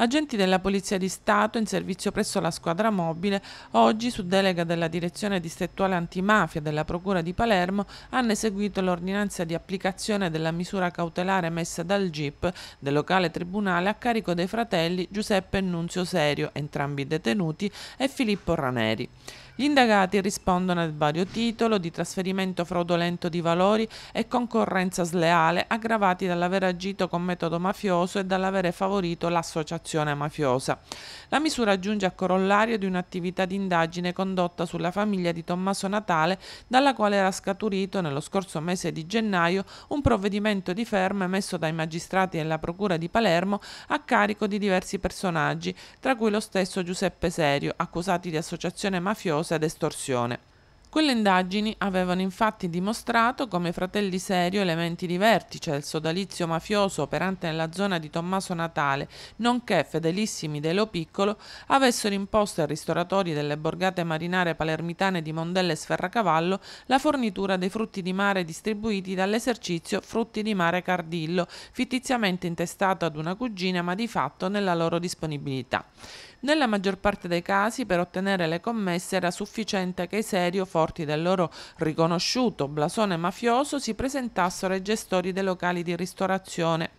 agenti della Polizia di Stato in servizio presso la squadra mobile, oggi su delega della Direzione Distrettuale Antimafia della Procura di Palermo, hanno eseguito l'ordinanza di applicazione della misura cautelare messa dal GIP del locale tribunale a carico dei fratelli Giuseppe e Nunzio Serio, entrambi detenuti, e Filippo Raneri. Gli indagati rispondono a vario titolo di trasferimento fraudolento di valori e concorrenza sleale aggravati dall'aver agito con metodo mafioso e dall'avere favorito l'associazione mafiosa. La misura giunge a corollario di un'attività di indagine condotta sulla famiglia di Tommaso Natale dalla quale era scaturito nello scorso mese di gennaio un provvedimento di ferma emesso dai magistrati della Procura di Palermo a carico di diversi personaggi, tra cui lo stesso Giuseppe Serio, accusati di associazione mafiosa causa d'estorsione quelle indagini avevano infatti dimostrato come fratelli Serio, elementi di vertice del sodalizio mafioso operante nella zona di Tommaso Natale, nonché fedelissimi Delo Piccolo, avessero imposto ai ristoratori delle borgate marinare palermitane di Mondelle e Sferracavallo la fornitura dei frutti di mare distribuiti dall'esercizio Frutti di Mare Cardillo, fittiziamente intestato ad una cugina ma di fatto nella loro disponibilità. Nella maggior parte dei casi per ottenere le commesse era sufficiente che Serio fosse forti del loro riconosciuto blasone mafioso si presentassero ai gestori dei locali di ristorazione.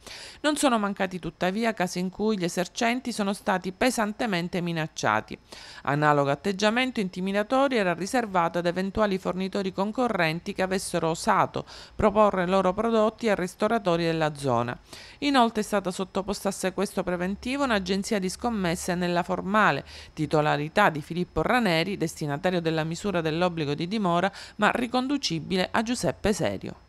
Non sono mancati tuttavia casi in cui gli esercenti sono stati pesantemente minacciati. Analogo atteggiamento intimidatorio era riservato ad eventuali fornitori concorrenti che avessero osato proporre i loro prodotti ai ristoratori della zona. Inoltre è stata sottoposta a sequestro preventivo un'agenzia di scommesse nella formale titolarità di Filippo Raneri, destinatario della misura dell'obbligo di dimora, ma riconducibile a Giuseppe Serio.